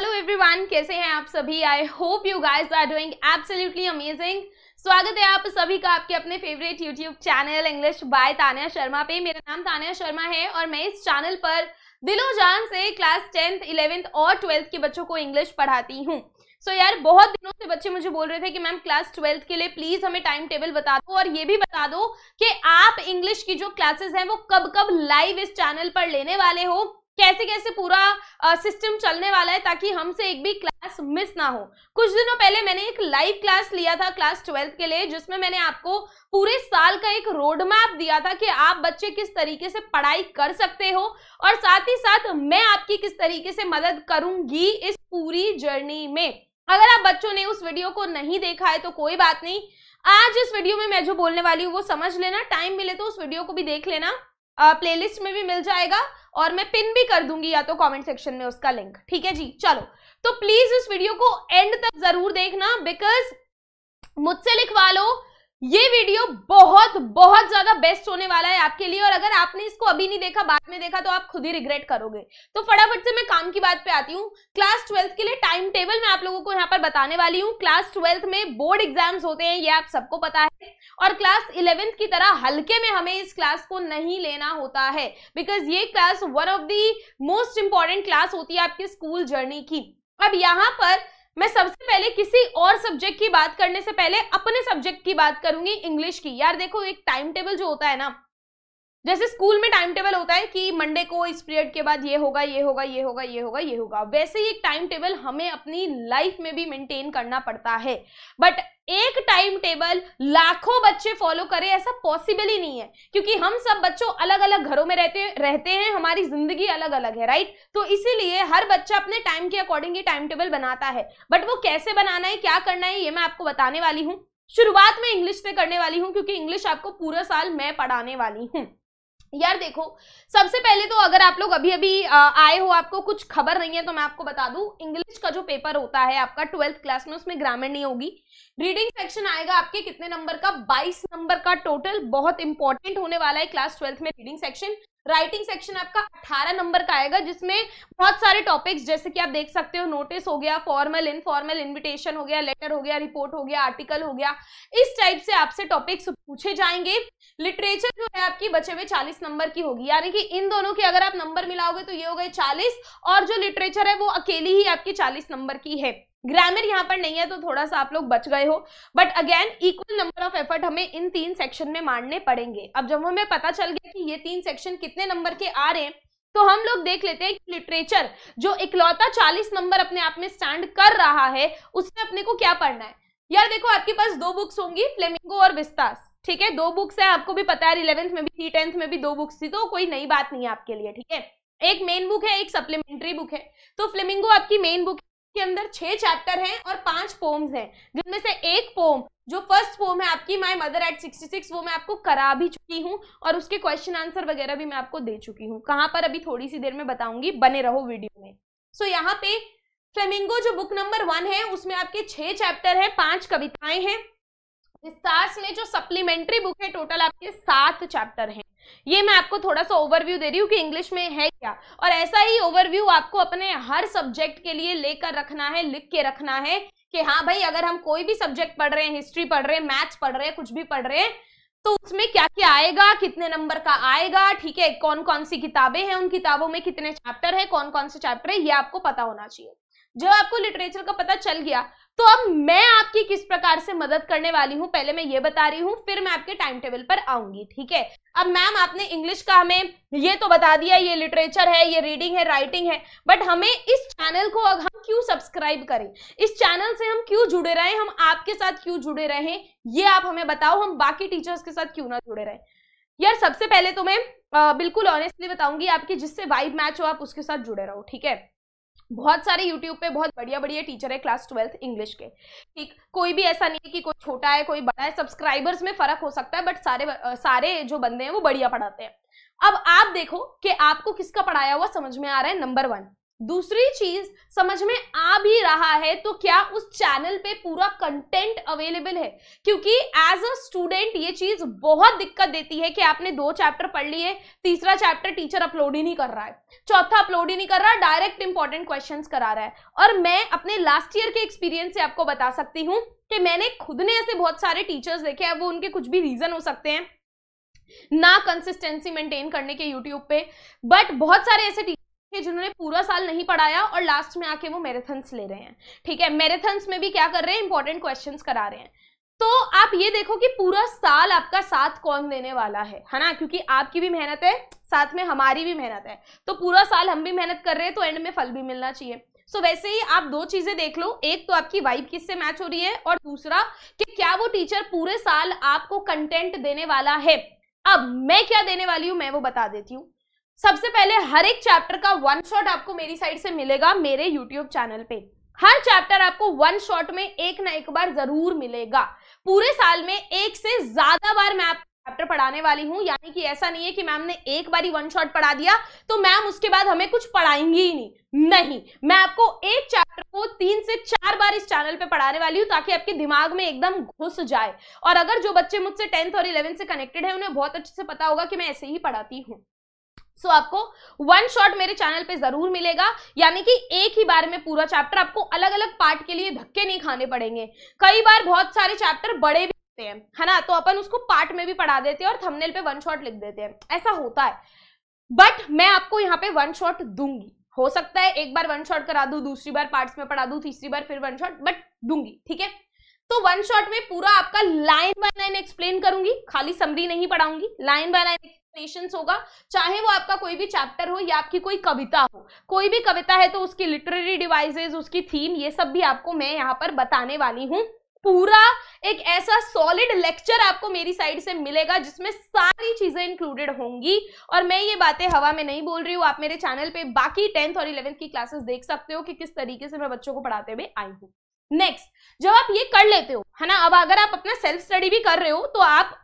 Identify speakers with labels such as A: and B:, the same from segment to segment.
A: Hello everyone कैसे हैं आप सभी I hope you guys are doing absolutely amazing स्वागत है आप सभी का आपके अपने favourite YouTube channel English by Tanya Sharma पे मेरा नाम तान्या शर्मा है और मैं इस चैनल पर दिलो जान से क्लास टेंथ इलेवेंथ और ट्वेल्थ के बच्चों को इंग्लिश पढ़ाती हूँ सो so, यार बहुत दिनों से बच्चे मुझे बोल रहे थे कि मैम क्लास ट्वेल्थ के लिए प्लीज हमें टाइम टेबल बता दो और ये भी बता दो कि आप इंग्लिश की जो क्लासेस हैं वो कब कब लाइव इस चैनल पर लेने वाले हो कैसे कैसे पूरा सिस्टम चलने वाला है ताकि हमसे एक भी क्लास मिस ना हो कुछ दिनों पहले मैंने एक लाइव क्लास लिया था क्लास ट्वेल्थ के लिए जिसमें मैंने आपको पूरे साल का एक रोड मैप दिया था कि आप बच्चे किस तरीके से पढ़ाई कर सकते हो और साथ ही साथ मैं आपकी किस तरीके से मदद करूंगी इस पूरी जर्नी में अगर आप बच्चों ने उस वीडियो को नहीं देखा है तो कोई बात नहीं आज इस वीडियो में मैं जो बोलने वाली हूँ वो समझ लेना टाइम मिले तो उस वीडियो को भी देख लेना प्लेलिस्ट में भी मिल जाएगा और मैं पिन भी कर दूंगी या तो कमेंट सेक्शन में उसका लिंक ठीक है जी चलो तो प्लीज इस वीडियो को एंड तक जरूर देखना बिकॉज मुझसे लिखवा लो ये वीडियो बहुत बहुत ज्यादा बेस्ट होने वाला है आपके लिए और अगर आपने इसको अभी नहीं देखा बाद में देखा तो आप खुद ही रिग्रेट करोगे तो फटाफट से मैं काम की बात पे आती हूँ क्लास ट्वेल्थ के लिए टाइम टेबल मैं आप लोगों को यहाँ पर बताने वाली हूँ क्लास ट्वेल्थ में बोर्ड एग्जाम्स होते हैं ये आप सबको पता है और क्लास इलेवेंथ की तरह हल्के में हमें इस क्लास को नहीं लेना होता है बिकॉज ये class one of the most important class होती है आपकी स्कूल जर्नी की अब यहाँ पर मैं सबसे पहले किसी और सब्जेक्ट की बात करने से पहले अपने सब्जेक्ट की बात करूंगी इंग्लिश की यार देखो एक टाइम टेबल जो होता है ना जैसे स्कूल में टाइम टेबल होता है कि मंडे को इस पीरियड के बाद ये होगा ये होगा ये होगा ये होगा ये होगा वैसे ही एक टाइम टेबल हमें अपनी लाइफ में भी मेंटेन करना पड़ता है बट एक टाइम टेबल लाखों बच्चे फॉलो करें ऐसा पॉसिबल ही नहीं है क्योंकि हम सब बच्चों अलग अलग घरों में रहते रहते हैं हमारी जिंदगी अलग अलग है राइट तो इसीलिए हर बच्चा अपने टाइम के अकॉर्डिंग ही टाइम टेबल बनाता है बट वो कैसे बनाना है क्या करना है ये मैं आपको बताने वाली हूँ शुरुआत में इंग्लिश से करने वाली हूँ क्योंकि इंग्लिश आपको पूरा साल मैं पढ़ाने वाली हूँ यार देखो सबसे पहले तो अगर आप लोग अभी अभी आए हो आपको कुछ खबर नहीं है तो मैं आपको बता दूं इंग्लिश का जो पेपर होता है आपका ट्वेल्थ क्लास में उसमें ग्रामर नहीं होगी रीडिंग सेक्शन आएगा आपके कितने नंबर का 22 नंबर का टोटल बहुत इंपॉर्टेंट होने वाला है क्लास ट्वेल्थ में रीडिंग सेक्शन राइटिंग सेक्शन आपका 18 नंबर का आएगा जिसमें बहुत सारे टॉपिक्स जैसे कि आप देख सकते हो नोटिस हो गया फॉर्मल इनफॉर्मल इनविटेशन हो गया लेटर हो गया रिपोर्ट हो गया आर्टिकल हो गया इस टाइप से आपसे टॉपिक्स पूछे जाएंगे लिटरेचर जो है आपकी बचे हुए चालीस नंबर की होगी यानी कि इन दोनों के अगर आप नंबर मिलाओगे तो ये हो गए चालीस और जो लिटरेचर है वो अकेली ही आपकी चालीस नंबर की है ग्रामर यहाँ पर नहीं है तो थोड़ा सा आप लोग बच गए हो but again equal number of effort हमें इन तीन सेक्शन में मारने पड़ेंगे अब जब हमें पता चल गया कि ये तीन सेक्शन कितने नंबर के आ रहे हैं तो हम लोग देख लेते हैं कि लिटरेचर जो इकलौता चालीस नंबर अपने आप में स्टैंड कर रहा है उसमें अपने को क्या पढ़ना है यार देखो आपके पास दो बुक्स होंगी फ्लेमिंगो और विस्तास ठीक है दो बुक्स है आपको भी पता है इलेवेंथ में भी थी टेंथ में भी दो बुक्स थी तो कोई नई बात नहीं है आपके लिए ठीक है एक मेन बुक है एक सप्लीमेंट्री बुक है तो फ्लेमिंगो आपकी मेन बुक के अंदर छह चैप्टर हैं और पांच पोम्स हैं जिनमें से एक पोम जो फर्स्ट पोम है आपकी माय मदर एट 66 वो मैं आपको करा भी चुकी हूँ और उसके क्वेश्चन आंसर वगैरह भी मैं आपको दे चुकी हूँ कहाँ पर अभी थोड़ी सी देर में बताऊंगी बने रहो वीडियो में सो so, यहाँ पे फ्लेमिंगो जो बुक नंबर वन है उसमें आपके छह चैप्टर है पांच कविताएं हैं विस्तार में जो सप्लीमेंट्री बुक है टोटल आपके सात चैप्टर हैं ये मैं आपको थोड़ा सा ओवरव्यू दे रही हूँ कि इंग्लिश में है क्या और ऐसा ही ओवरव्यू आपको अपने हर सब्जेक्ट के लिए लेकर रखना है लिख के रखना है कि हाँ भाई अगर हम कोई भी सब्जेक्ट पढ़ रहे हैं हिस्ट्री पढ़ रहे हैं मैथ्स पढ़ रहे हैं कुछ भी पढ़ रहे हैं तो उसमें क्या क्या आएगा कितने नंबर का आएगा ठीक है कौन कौन सी किताबें हैं उन किताबों में कितने चैप्टर है कौन कौन से चैप्टर है ये आपको पता होना चाहिए जब आपको लिटरेचर का पता चल गया तो अब मैं आपकी किस प्रकार से मदद करने वाली हूँ पहले मैं ये बता रही हूँ फिर मैं आपके टाइम टेबल पर आऊंगी ठीक है अब मैम आपने इंग्लिश का हमें ये तो बता दिया ये लिटरेचर है ये रीडिंग है राइटिंग है बट हमें इस चैनल को हम क्यों सब्सक्राइब करें इस चैनल से हम क्यों जुड़े रहे हम आपके साथ क्यों जुड़े रहे ये आप हमें बताओ हम बाकी टीचर्स के साथ क्यों ना जुड़े रहे यार सबसे पहले तो मैं बिल्कुल ऑनेस्टली बताऊंगी आपकी जिससे वाइब मैच हो आप उसके साथ जुड़े रहो ठीक है बहुत सारे यूट्यूब पे बहुत बढ़िया बढ़िया टीचर है क्लास ट्वेल्थ इंग्लिश के ठीक कोई भी ऐसा नहीं है कि कोई छोटा है कोई बड़ा है सब्सक्राइबर्स में फर्क हो सकता है बट सारे सारे जो बंदे हैं वो बढ़िया पढ़ाते हैं अब आप देखो कि आपको किसका पढ़ाया हुआ समझ में आ रहा है नंबर वन दूसरी चीज समझ में आ भी रहा है तो क्या उस चैनल पे पूरा कंटेंट अवेलेबल है क्योंकि एज अ स्टूडेंट ये चीज बहुत दिक्कत देती है कि आपने दो चैप्टर पढ़ लिए तीसरा चैप्टर टीचर अपलोड ही नहीं कर रहा है चौथा अपलोड ही नहीं कर रहा डायरेक्ट इंपॉर्टेंट क्वेश्चन करा रहा है और मैं अपने लास्ट ईयर के एक्सपीरियंस से आपको बता सकती हूँ कि मैंने खुद ने ऐसे बहुत सारे टीचर्स देखे हैं वो उनके कुछ भी रीजन हो सकते हैं ना कंसिस्टेंसी मेंटेन करने के यूट्यूब पे बट बहुत सारे ऐसे टीचर कि जिन्होंने पूरा साल नहीं पढ़ाया और लास्ट में आके वो मैराथन्स ले रहे हैं ठीक है मैराथन्स में भी क्या कर रहे हैं इंपॉर्टेंट क्वेश्चन करा रहे हैं तो आप ये देखो कि पूरा साल आपका साथ कौन देने वाला है है ना क्योंकि आपकी भी मेहनत है साथ में हमारी भी मेहनत है तो पूरा साल हम भी मेहनत कर रहे हैं तो एंड में फल भी मिलना चाहिए सो so, वैसे ही आप दो चीजें देख लो एक तो आपकी वाइब किससे मैच हो रही है और दूसरा कि क्या वो टीचर पूरे साल आपको कंटेंट देने वाला है अब मैं क्या देने वाली हूँ मैं वो बता देती हूँ सबसे पहले हर एक चैप्टर का वन शॉट आपको मेरी साइड से मिलेगा मेरे यूट्यूब चैनल पे हर चैप्टर आपको वन शॉट में एक ना एक बार जरूर मिलेगा पूरे साल में एक से ज्यादा बार मैं आपको चैप्टर पढ़ाने वाली हूँ यानी कि ऐसा नहीं है कि मैम ने एक ही वन शॉट पढ़ा दिया तो मैम उसके बाद हमें कुछ पढ़ाएंगी ही नहीं नहीं मैं आपको एक चैप्टर को तीन से चार बार इस चैनल पे पढ़ाने वाली हूँ ताकि आपके दिमाग में एकदम घुस जाए और अगर जो बच्चे मुझसे टेंथ और इलेवेंथ से कनेक्टेड है उन्हें बहुत अच्छे से पता होगा कि मैं ऐसे ही पढ़ाती हूँ सो so, आपको वन शॉट मेरे चैनल पे जरूर मिलेगा यानी कि एक ही बार में पूरा चैप्टर आपको अलग अलग पार्ट के लिए धक्के नहीं खाने पड़ेंगे कई बार बहुत सारे चैप्टर बड़े भी होते हैं है ना तो अपन उसको पार्ट में भी पढ़ा देते हैं और थंबनेल पे वन शॉट लिख देते हैं ऐसा होता है बट मैं आपको यहाँ पे वन शॉट दूंगी हो सकता है एक बार वन शॉट करा दू दूसरी बार पार्ट में पढ़ा दू तीसरी बार फिर वन शॉट बट दूंगी ठीक है तो वन शॉट में पूरा आपका लाइन बाय लाइन एक्सप्लेन करूंगी खाली समरी नहीं पढ़ाऊंगी लाइन बाय लाइन एक्सप्लेन होगा चाहे वो आपका कोई भी चैप्टर हो या आपकी कोई कविता हो कोई भी कविता है तो उसकी लिटरेरी डिवाइसेज उसकी थीम ये सब भी आपको मैं यहाँ पर बताने वाली हूँ पूरा एक ऐसा सॉलिड लेक्चर आपको मेरी साइड से मिलेगा जिसमें सारी चीजें इंक्लूडेड होंगी और मैं ये बातें हवा में नहीं बोल रही हूँ आप मेरे चैनल पे बाकी टेंथ और इलेवेंथ की क्लासेस देख सकते हो कि किस तरीके से मैं बच्चों को पढ़ाते हुए आई हूँ नेक्स्ट जब आप ये कर लेते हो है ना अब अगर आप अपना सेल्फ स्टडी भी कर रहे हो तो आप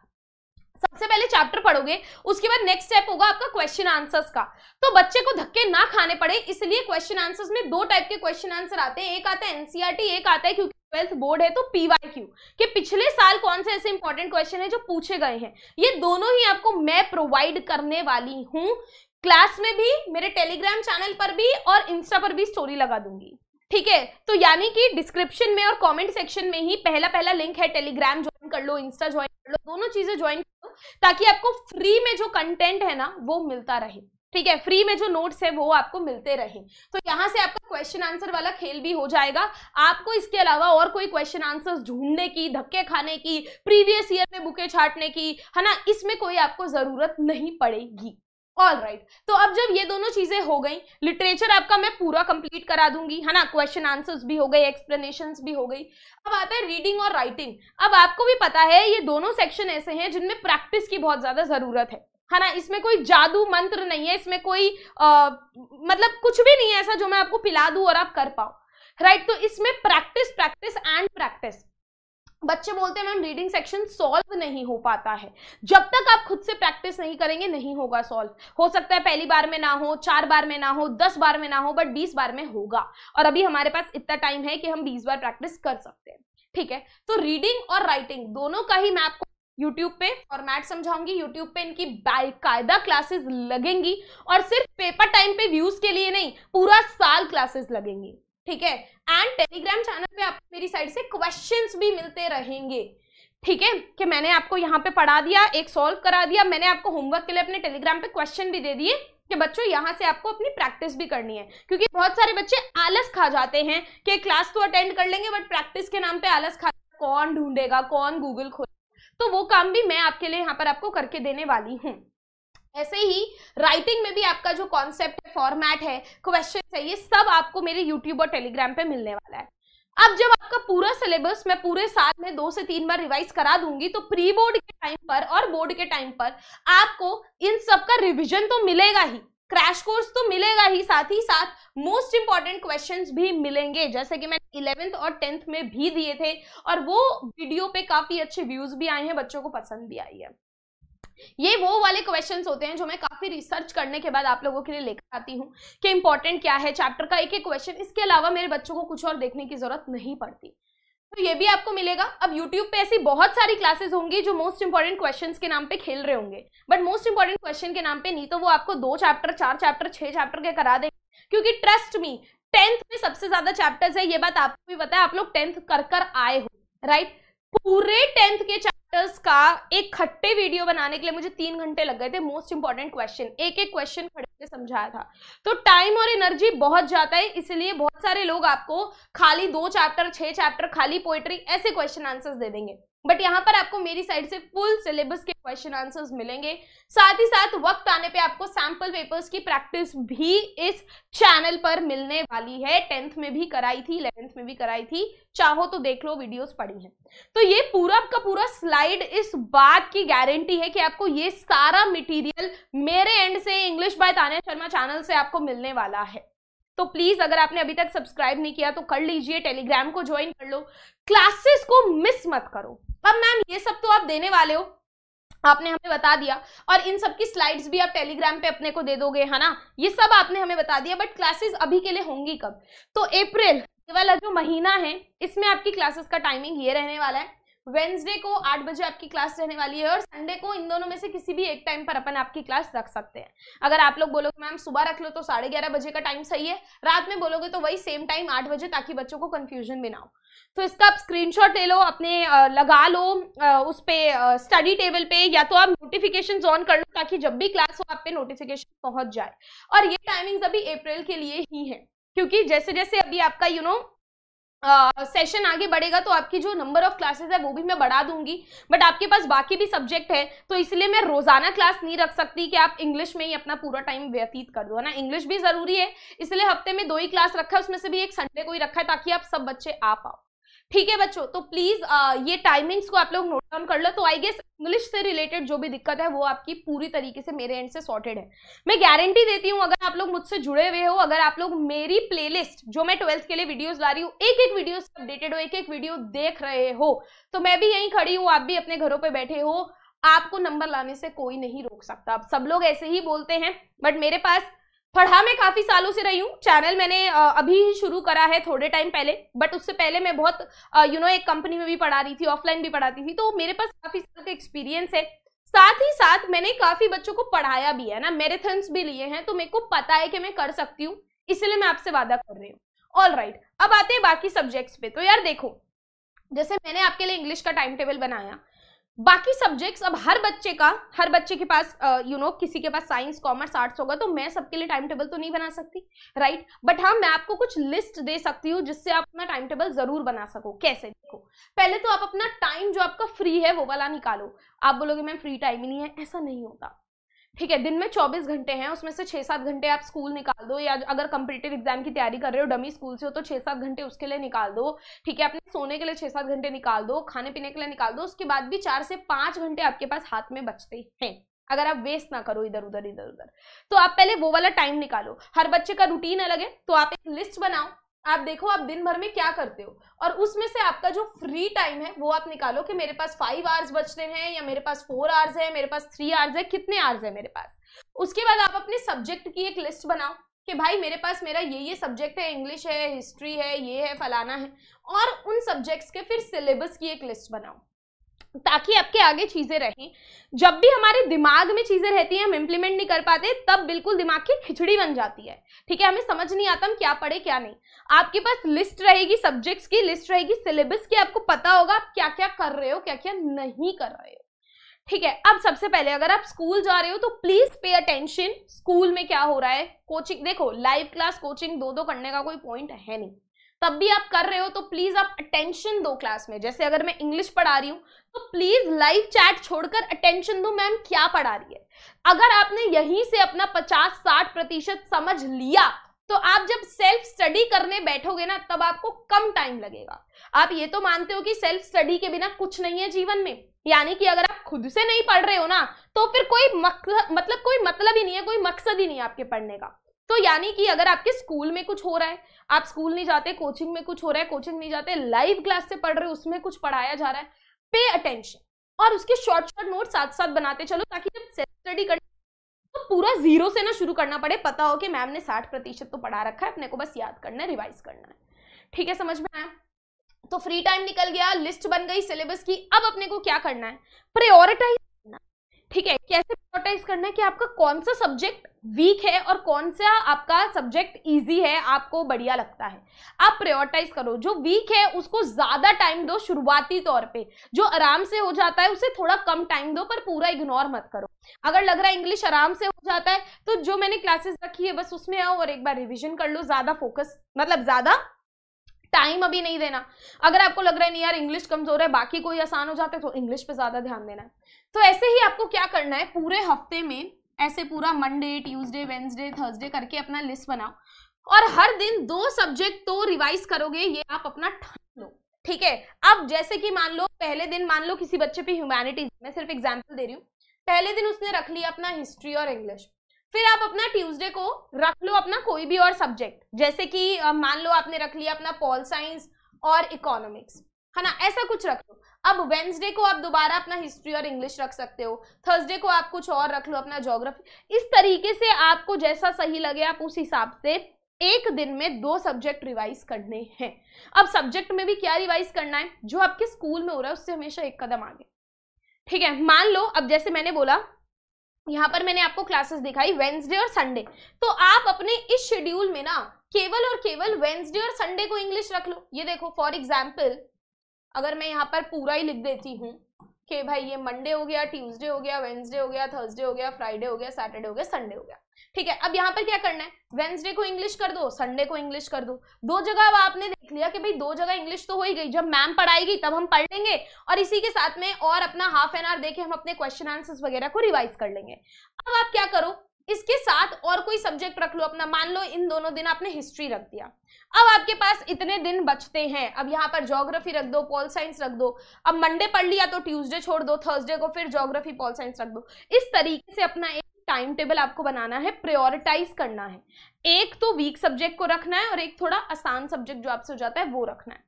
A: सबसे पहले चैप्टर पढ़ोगे उसके बाद नेक्स्ट स्टेप होगा आपका क्वेश्चन आंसर्स का तो बच्चे को धक्के ना खाने पड़े इसलिए क्वेश्चन आंसर्स में दो टाइप के क्वेश्चन आंसर आते हैं एक आता है एनसीईआरटी e एक आता है क्योंकि ट्वेल्थ बोर्ड है तो पीवाई क्यू कि पिछले साल कौन से ऐसे इंपॉर्टेंट क्वेश्चन है जो पूछे गए हैं ये दोनों ही आपको मैं प्रोवाइड करने वाली हूँ क्लास में भी मेरे टेलीग्राम चैनल पर भी और इंस्टा पर भी स्टोरी लगा दूंगी ठीक है तो यानी कि डिस्क्रिप्शन में और कमेंट सेक्शन में ही पहला पहला लिंक है टेलीग्राम ज्वाइन कर लो इंस्टा ज्वाइन कर लो दोनों चीजें ज्वाइन कर लो ताकि आपको फ्री में जो कंटेंट है ना वो मिलता रहे ठीक है फ्री में जो नोट्स है वो आपको मिलते रहे तो यहां से आपका क्वेश्चन आंसर वाला खेल भी हो जाएगा आपको इसके अलावा और कोई क्वेश्चन आंसर ढूंढने की धक्के खाने की प्रीवियस ईयर में बुके छाटने की है ना इसमें कोई आपको जरूरत नहीं पड़ेगी ऑल राइट right. तो अब जब ये दोनों चीजें हो गई लिटरेचर आपका मैं पूरा कंप्लीट करा दूंगी है ना क्वेश्चन आंसर्स भी हो गए एक्सप्लेनेशन भी हो गई अब आता है रीडिंग और राइटिंग अब आपको भी पता है ये दोनों सेक्शन ऐसे हैं जिनमें प्रैक्टिस की बहुत ज्यादा जरूरत है है ना इसमें कोई जादू मंत्र नहीं है इसमें कोई आ, मतलब कुछ भी नहीं है ऐसा जो मैं आपको पिला दू और आप कर पाओ राइट right, तो इसमें प्रैक्टिस प्रैक्टिस एंड प्रैक्टिस बच्चे बोलते हैं मैम रीडिंग सेक्शन सॉल्व नहीं हो पाता है जब तक आप खुद से प्रैक्टिस नहीं करेंगे नहीं होगा सॉल्व हो सकता है पहली बार में ना हो चार बार में ना हो दस बार में ना हो बट बीस बार में होगा और अभी हमारे पास इतना टाइम है कि हम बीस बार प्रैक्टिस कर सकते हैं ठीक है तो रीडिंग और राइटिंग दोनों का ही मैं आपको यूट्यूब पे फॉर्मेट समझाऊंगी यूट्यूब पे इनकी बायदा क्लासेस लगेंगी और सिर्फ पेपर टाइम पे व्यूज के लिए नहीं पूरा साल क्लासेस लगेंगी ठीक है एंड टेलीग्राम चैनल पे आप मेरी साइड से क्वेश्चंस भी मिलते रहेंगे ठीक है कि मैंने आपको यहाँ पे पढ़ा दिया एक सॉल्व करा दिया मैंने आपको होमवर्क के लिए अपने टेलीग्राम पे क्वेश्चन भी दे दिए कि बच्चों यहाँ से आपको अपनी प्रैक्टिस भी करनी है क्योंकि बहुत सारे बच्चे आलस खा जाते हैं कि क्लास तो अटेंड कर लेंगे बट प्रैक्टिस के नाम पे आलस खा कौन ढूंढेगा कौन गूगल खोल तो वो काम भी मैं आपके लिए यहाँ पर आपको करके देने वाली हूँ ऐसे ही राइटिंग में भी आपका जो कॉन्सेप्ट है फॉर्मेट है क्वेश्चन है ये सब आपको मेरे यूट्यूब और टेलीग्राम पे मिलने वाला है अब जब आपका पूरा सिलेबस मैं पूरे साल में दो से तीन बार रिवाइज करा दूंगी तो प्री बोर्ड के टाइम पर और बोर्ड के टाइम पर आपको इन सब का रिविजन तो मिलेगा ही क्रैश कोर्स तो मिलेगा ही साथ ही साथ मोस्ट इंपॉर्टेंट क्वेश्चन भी मिलेंगे जैसे कि मैंने इलेवेंथ और टेंथ में भी दिए थे और वो वीडियो पे काफी अच्छे व्यूज भी आए हैं बच्चों को पसंद भी आई है ये वो वाले क्वेश्चन होते हैं जो मैं काफी रिसर्च करने के बाद आप लोगों के लिए लेकर आती हूँ कि इंपॉर्टेंट क्या है चैप्टर का एक एक क्वेश्चन इसके अलावा मेरे बच्चों को कुछ और देखने की जरूरत नहीं पड़ती तो ये भी आपको मिलेगा अब YouTube पे ऐसी बहुत सारी क्लासेस होंगी जो मोस्ट इंपॉर्टेंट क्वेश्चन के नाम पे खेल रहे होंगे बट मोस्ट इंपॉर्टेंट क्वेश्चन के नाम पे नहीं तो वो आपको दो चैप्टर चार चैप्टर छह चैप्टर के करा देंगे क्योंकि ट्रस्ट मी टेंथ में सबसे ज्यादा चैप्टर्स है ये बात आपको भी पता है आप लोग टेंथ कर कर आए हो राइट पूरे टेंथ के चैप्टर एक्टर्स का एक खट्टे वीडियो बनाने के लिए मुझे तीन घंटे लग गए थे मोस्ट इंपॉर्टेंट क्वेश्चन एक एक क्वेश्चन खड़े समझाया था तो टाइम और एनर्जी बहुत जाता है इसलिए बहुत सारे लोग आपको खाली दो चैप्टर छह चैप्टर खाली पोइट्री ऐसे क्वेश्चन आंसर्स दे देंगे बट यहाँ पर आपको मेरी साइड से फुल सिलेबस के क्वेश्चन आंसर्स मिलेंगे साथ ही साथ वक्त आने पे आपको सैंपल पेपर्स की प्रैक्टिस भी इस चैनल पर मिलने वाली है टेंथ में भी कराई थी इलेवेंथ में भी कराई थी चाहो तो देख लो वीडियोस पड़ी हैं तो ये पूरा का पूरा स्लाइड इस बात की गारंटी है कि आपको ये सारा मटीरियल मेरे एंड से English by Tania Sharma channel से आपको मिलने वाला है तो प्लीज अगर आपने अभी तक सब्सक्राइब नहीं किया तो कर लीजिए टेलीग्राम को ज्वाइन कर लो क्लासेस को मिस मत करो अब मैम ये सब तो आप देने वाले हो आपने हमें बता दिया और इन सब की स्लाइड्स भी आप टेलीग्राम पे अपने को दे दोगे है ना ये सब आपने हमें बता दिया बट क्लासेस अभी के लिए होंगी कब तो अप्रैल वाला जो महीना है इसमें आपकी क्लासेस का टाइमिंग ये रहने वाला है वेंसडे को आठ बजे आपकी क्लास रहने वाली है और संडे को इन दोनों में से किसी भी एक टाइम पर अपन आपकी क्लास रख सकते हैं अगर आप लोग बोलोगे मैम सुबह रख लो तो साढ़े ग्यारह बजे का टाइम सही है रात में बोलोगे तो वही सेम टाइम आठ बजे ताकि बच्चों को कंफ्यूजन भी ना हो तो इसका आप स्क्रीनशॉट ले लो अपने लगा लो उस पर स्टडी टेबल पे या तो आप नोटिफिकेशन ऑन कर लो ताकि जब भी क्लास हो आप पे नोटिफिकेशन पहुंच जाए और ये टाइमिंग्स अभी अप्रैल के लिए ही है क्योंकि जैसे जैसे अभी आपका you you know know, session uh, आगे बढ़ेगा तो आपकी जो नंबर ऑफ क्लासेस है वो भी मैं बढ़ा दूंगी बट आपके पास बाकी भी सब्जेक्ट है तो इसलिए मैं रोजाना क्लास नहीं रख सकती कि आप इंग्लिश में ही अपना पूरा टाइम व्यतीत कर दो है ना इंग्लिश भी जरूरी है इसलिए हफ्ते में दो ही क्लास रखा है उसमें से भी एक संडे को ही रखा है ताकि आप सब बच्चे आ पाओ ठीक है बच्चों तो प्लीज आ, ये टाइमिंग्स को आप लोग नोट डाउन कर लो तो आई गेस इंग्लिश से रिलेटेड जो भी दिक्कत है वो आपकी पूरी तरीके से मेरे एंड से सॉर्टेड है मैं गारंटी देती हूँ अगर आप लोग मुझसे जुड़े हुए हो अगर आप लोग मेरी प्लेलिस्ट जो मैं ट्वेल्थ के लिए वीडियोस ला रही हूँ एक एक वीडियो अपडेटेड हो एक एक वीडियो देख रहे हो तो मैं भी यहीं खड़ी हूँ आप भी अपने घरों पर बैठे हो आपको नंबर लाने से कोई नहीं रोक सकता आप सब लोग ऐसे ही बोलते हैं बट मेरे पास फड़हा में काफ़ी सालों से रही हूँ चैनल मैंने अभी ही शुरू करा है थोड़े टाइम पहले बट उससे पहले मैं बहुत यू नो एक कंपनी में भी पढ़ा रही थी ऑफलाइन भी पढ़ाती थी तो मेरे पास काफ़ी साल का एक्सपीरियंस है साथ ही साथ मैंने काफ़ी बच्चों को पढ़ाया भी है ना मैराथन्स भी लिए हैं तो मेरे को पता है कि मैं कर सकती हूँ इसलिए मैं आपसे वादा कर रही हूँ ऑल राइट अब आते हैं बाकी सब्जेक्ट्स पे तो यार देखो जैसे मैंने आपके लिए इंग्लिश का टाइम टेबल बनाया बाकी सब्जेक्ट्स अब हर बच्चे का हर बच्चे के पास you uh, know you know, किसी के पास साइंस कॉमर्स आर्ट्स होगा तो मैं सबके लिए टाइम टेबल तो नहीं बना सकती राइट right? बट हाँ मैं आपको कुछ लिस्ट दे सकती हूँ जिससे आप अपना टाइम टेबल जरूर बना सको कैसे देखो पहले तो आप अपना टाइम जो आपका फ्री है वो वाला निकालो आप बोलोगे मैम फ्री टाइम ही नहीं है ऐसा नहीं होता ठीक है दिन में 24 घंटे हैं उसमें से छह सात घंटे आप स्कूल निकाल दो या अगर कम्पिटेटिव एग्जाम की तैयारी कर रहे हो डमी स्कूल से हो तो छह सात घंटे उसके लिए निकाल दो ठीक है अपने सोने के लिए छह सात घंटे निकाल दो खाने पीने के लिए निकाल दो उसके बाद भी चार से पांच घंटे आपके पास हाथ में बचते हैं अगर आप वेस्ट ना करो इधर उधर इधर उधर तो आप पहले वो वाला टाइम निकालो हर बच्चे का रूटीन अलग है तो आप एक लिस्ट बनाओ आप देखो आप दिन भर में क्या करते हो और उसमें से आपका जो फ्री टाइम है वो आप निकालो कि मेरे पास फाइव आवर्स बचते हैं या मेरे पास फोर आवर्स है मेरे पास थ्री आवर्स है कितने आवर्स है मेरे पास उसके बाद आप अपने सब्जेक्ट की एक लिस्ट बनाओ कि भाई मेरे पास मेरा ये ये सब्जेक्ट है इंग्लिश है हिस्ट्री है ये है फलाना है और उन सब्जेक्ट्स के फिर सिलेबस की एक लिस्ट बनाओ ताकि आपके आगे चीज़ें रहें जब भी हमारे दिमाग में चीज़ें रहती हैं हम इम्प्लीमेंट नहीं कर पाते तब बिल्कुल दिमाग की खिचड़ी बन जाती है ठीक है हमें समझ नहीं आता हम क्या पढ़े क्या नहीं आपके पास लिस्ट रहेगी सब्जेक्ट्स की लिस्ट रहेगी सिलेबस की आपको पता होगा आप क्या क्या कर रहे हो क्या क्या नहीं कर रहे हो ठीक है अब सबसे पहले अगर आप स्कूल जा रहे हो तो प्लीज पे अटेंशन स्कूल में क्या हो रहा है कोचिंग देखो लाइव क्लास कोचिंग दो दो करने का कोई पॉइंट है नहीं तब भी आप कर रहे हो तो प्लीज आप अटेंशन दो क्लास में जैसे अगर मैं इंग्लिश पढ़ा रही हूँ तो प्लीज लाइव चैट छोड़कर अटेंशन दो मैम क्या पढ़ा रही है अगर आपने यहीं से अपना पचास साठ प्रतिशत समझ लिया तो आप जब सेल्फ स्टडी करने बैठोगे ना तब आपको कम टाइम लगेगा आप ये तो मानते हो कि सेल्फ स्टडी के बिना कुछ नहीं है जीवन में यानी कि अगर आप खुद से नहीं पढ़ रहे हो ना तो फिर कोई मकसद मतलब कोई मतलब ही नहीं है कोई मकसद ही नहीं है आपके पढ़ने का तो यानी कि अगर आपके स्कूल में कुछ हो रहा है आप स्कूल नहीं जाते कोचिंग में कुछ हो रहा है कोचिंग नहीं जाते लाइव क्लास से पढ़ रहे उसमें कुछ पढ़ाया जा रहा है पे अटेंशन और उसके शॉर्ट शॉर्ट नोट साथ साथ बनाते चलो ताकि जब सेल्फ स्टडी कर तो पूरा जीरो से ना शुरू करना पड़े पता हो कि मैम ने साठ प्रतिशत तो पढ़ा रखा है अपने को बस याद करना है रिवाइज करना है ठीक है समझ में आया तो फ्री टाइम निकल गया लिस्ट बन गई सिलेबस की अब अपने को क्या करना है प्रायोरिटाइज करना ठीक है कैसे प्रायोरिटाइज करना है कि आपका कौन सा सब्जेक्ट वीक है और कौन सा आपका सब्जेक्ट इजी है आपको बढ़िया लगता है आप प्रायोरिटाइज करो जो वीक है उसको ज्यादा टाइम दो शुरुआती तौर पे जो आराम से हो जाता है उसे थोड़ा कम टाइम दो पर पूरा इग्नोर मत करो अगर लग रहा है इंग्लिश आराम से हो जाता है तो जो मैंने क्लासेस रखी है बस उसमें आओ और एक बार रिविजन कर लो ज्यादा फोकस मतलब ज्यादा टाइम अभी नहीं देना अगर आपको लग रहा है नहीं यार इंग्लिश कमजोर है बाकी कोई आसान हो जाते तो इंग्लिश पे ज्यादा ध्यान देना है तो ऐसे ही आपको क्या करना है पूरे हफ्ते में ऐसे पूरा मंडे ट्यूसडे वेंसडे थर्सडे करके अपना लिस्ट बनाओ और हर दिन दो सब्जेक्ट तो रिवाइज करोगे ये आप अपना ठान लो ठीक है अब जैसे कि मान लो पहले दिन मान लो किसी बच्चे पे ह्यूमैनिटीज मैं सिर्फ एग्जाम्पल दे रही हूँ पहले दिन उसने रख लिया अपना हिस्ट्री और इंग्लिश फिर आप अपना ट्यूसडे को रख लो अपना कोई भी और सब्जेक्ट जैसे कि मान लो आपने रख लिया अपना पॉल साइंस और इकोनॉमिक्स है ना ऐसा कुछ रख लो अब वेंसडे को आप दोबारा अपना हिस्ट्री और इंग्लिश रख सकते हो थर्सडे को आप कुछ और रख लो अपना जोग्राफी इस तरीके से आपको जैसा सही लगे आप उस हिसाब से एक दिन में दो सब्जेक्ट रिवाइज करने हैं अब सब्जेक्ट में भी क्या रिवाइज करना है जो आपके स्कूल में हो रहा है उससे हमेशा एक कदम आगे ठीक है मान लो अब जैसे मैंने बोला यहाँ पर मैंने आपको क्लासेस दिखाई वेंसडे और संडे तो आप अपने इस शेड्यूल में ना केवल और केवल वेंसडे और संडे को इंग्लिश रख लो ये देखो फॉर एग्जाम्पल अगर मैं यहाँ पर पूरा ही लिख देती हूँ कि भाई ये मंडे हो गया ट्यूसडे हो गया वेंसडे हो गया थर्सडे हो गया फ्राइडे हो गया सैटरडे हो गया संडे हो गया ठीक है अब यहाँ पर क्या करना है वेंसडे को इंग्लिश कर दो संडे को इंग्लिश कर दो दो जगह अब आपने देख लिया कि भाई दो जगह इंग्लिश तो हो ही गई जब मैम पढ़ाएगी तब हम पढ़ लेंगे और इसी के साथ में और अपना हाफ एन आवर देखे हम अपने क्वेश्चन आंसर्स वगैरह को रिवाइज कर लेंगे अब आप क्या करो इसके साथ और कोई सब्जेक्ट रख लो अपना मान लो इन दोनों दिन आपने हिस्ट्री रख दिया अब आपके पास इतने दिन बचते हैं अब यहाँ पर ज्योग्राफी रख दो पॉल साइंस रख दो अब मंडे पढ़ लिया तो ट्यूसडे छोड़ दो थर्सडे को फिर ज्योग्राफी पॉल साइंस रख दो इस तरीके से अपना एक टाइम टेबल आपको बनाना है प्रियोरिटाइज करना है एक तो वीक सब्जेक्ट को रखना है और एक थोड़ा आसान सब्जेक्ट जो आपसे हो जाता है वो रखना है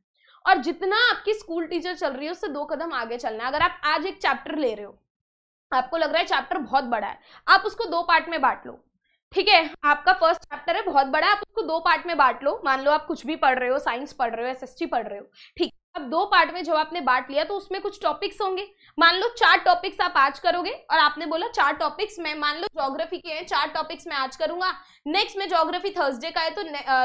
A: और जितना आपकी स्कूल टीचर चल रही है उससे दो कदम आगे चलना है अगर आप आज एक चैप्टर ले रहे हो आपको लग रहा है चैप्टर बहुत बड़ा है आप उसको दो पार्ट में बांट लो ठीक है आपका फर्स्ट चैप्टर है बहुत बड़ा है आप उसको दो पार्ट में बांट लो मान लो आप कुछ भी पढ़ रहे हो साइंस पढ़ रहे हो एसएसटी पढ़ रहे हो ठीक अब दो पार्ट में जब आपने बांट लिया तो उसमें कुछ टॉपिक्स होंगे मान लो चार टॉपिक्स आप आज करोगे और आपने बोला चार टॉपिक्स में मान लो ज्योग्राफी के हैं चार टॉपिक्स मैं आज करूंगा नेक्स्ट में ज्योग्राफी थर्सडे का है तो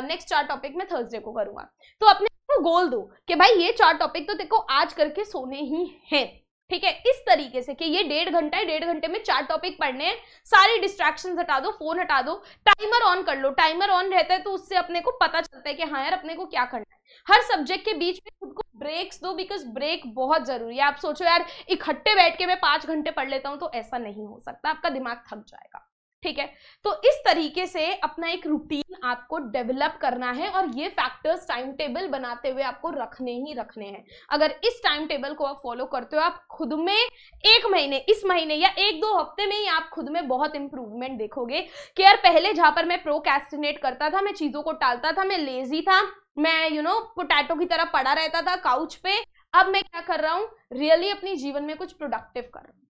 A: नेक्स्ट चार टॉपिक मैं थर्सडे को करूंगा तो अपने गोल दो कि भाई ये चार टॉपिक तो देखो आज करके सोने ही हैं ठीक है इस तरीके से कि ये डेढ़ घंटा है डेढ़ घंटे में चार टॉपिक पढ़ने हैं सारे डिस्ट्रैक्शन हटा दो फोन हटा दो टाइमर ऑन कर लो टाइमर ऑन रहता है तो उससे अपने को पता चलता है कि हाँ यार अपने को क्या करना है हर सब्जेक्ट के बीच में खुद को ब्रेक्स दो बिकॉज ब्रेक बहुत जरूरी है आप सोचो यार इकट्ठे बैठ के मैं पांच घंटे पढ़ लेता हूं तो ऐसा नहीं हो सकता आपका दिमाग थक जाएगा ठीक है तो इस तरीके से अपना एक रूटीन आपको डेवलप करना है और ये फैक्टर्स टाइम टेबल बनाते हुए आपको रखने ही रखने हैं अगर इस टाइम टेबल को आप फॉलो करते हो आप खुद में एक महीने इस महीने या एक दो हफ्ते में ही आप खुद में बहुत इंप्रूवमेंट देखोगे कि यार पहले जहां पर मैं प्रोकेस्टिनेट करता था मैं चीज़ों को टालता था मैं लेजी था मैं यू नो पोटैटो की तरह पड़ा रहता था काउच पे अब मैं क्या कर रहा हूँ रियली अपनी जीवन में कुछ प्रोडक्टिव कर रहा हूँ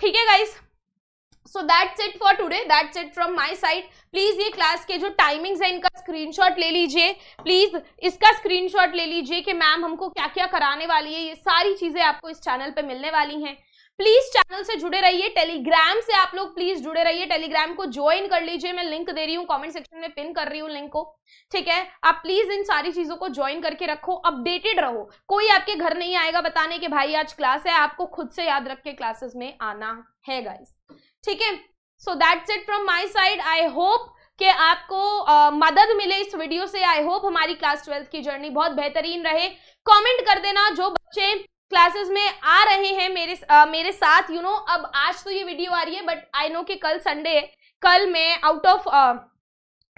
A: ठीक है guys so that's it for today that's it from my side please ये क्लास के जो टाइमिंग्स है इनका स्क्रीनशॉट ले लीजिए प्लीज इसका स्क्रीनशॉट ले लीजिए कि मैम हमको क्या क्या कराने वाली है ये सारी चीजें आपको इस चैनल पे मिलने वाली हैं प्लीज चैनल से जुड़े रहिए टेलीग्राम से आप लोग प्लीज जुड़े रहिए टेलीग्राम को ज्वाइन कर लीजिए मैं लिंक दे रही हूँ कमेंट सेक्शन में पिन कर रही हूँ लिंक को ठीक है आप प्लीज इन सारी चीजों को ज्वाइन करके रखो अपडेटेड रहो कोई आपके घर नहीं आएगा बताने के भाई आज क्लास है आपको खुद से याद रख के क्लासेस में आना है गाइज ठीक है so that's it from my side I hope कि आपको आ, मदद मिले इस वीडियो से आई होप हमारी क्लास ट्वेल्थ की जर्नी बहुत बेहतरीन रहे कमेंट कर देना जो बच्चे क्लासेस में आ रहे हैं मेरे आ, मेरे साथ यू you नो know, अब आज तो ये वीडियो आ रही है बट आई नो कि कल संडे है कल मैं आउट ऑफ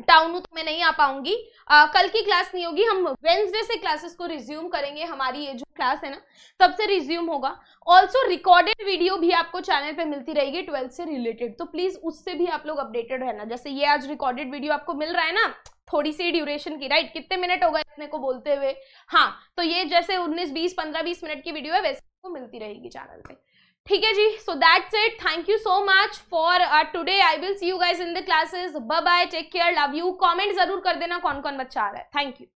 A: टाउन तो मैं नहीं आ पाऊंगी आ, कल की क्लास नहीं होगी हम वेंसडे से क्लासेस को रिज्यूम करेंगे हमारी ये जो क्लास है ना तब से रिज्यूम होगा ऑल्सो रिकॉर्डेड वीडियो भी आपको चैनल पे मिलती रहेगी ट्वेल्थ से रिलेटेड तो प्लीज उससे भी आप लोग अपडेटेड रहना जैसे ये आज रिकॉर्डेड वीडियो आपको मिल रहा है ना थोड़ी सी ड्यूरेशन की राइट कितने मिनट होगा इतने को बोलते हुए हाँ तो ये जैसे उन्नीस बीस पंद्रह बीस मिनट की वीडियो है वैसे आपको मिलती रहेगी चैनल पे ठीक है जी so that's it thank you so much for today I will see you guys in the classes bye bye take care love you comment जरूर कर देना कौन कौन बच्चा आ रहा है थैंक यू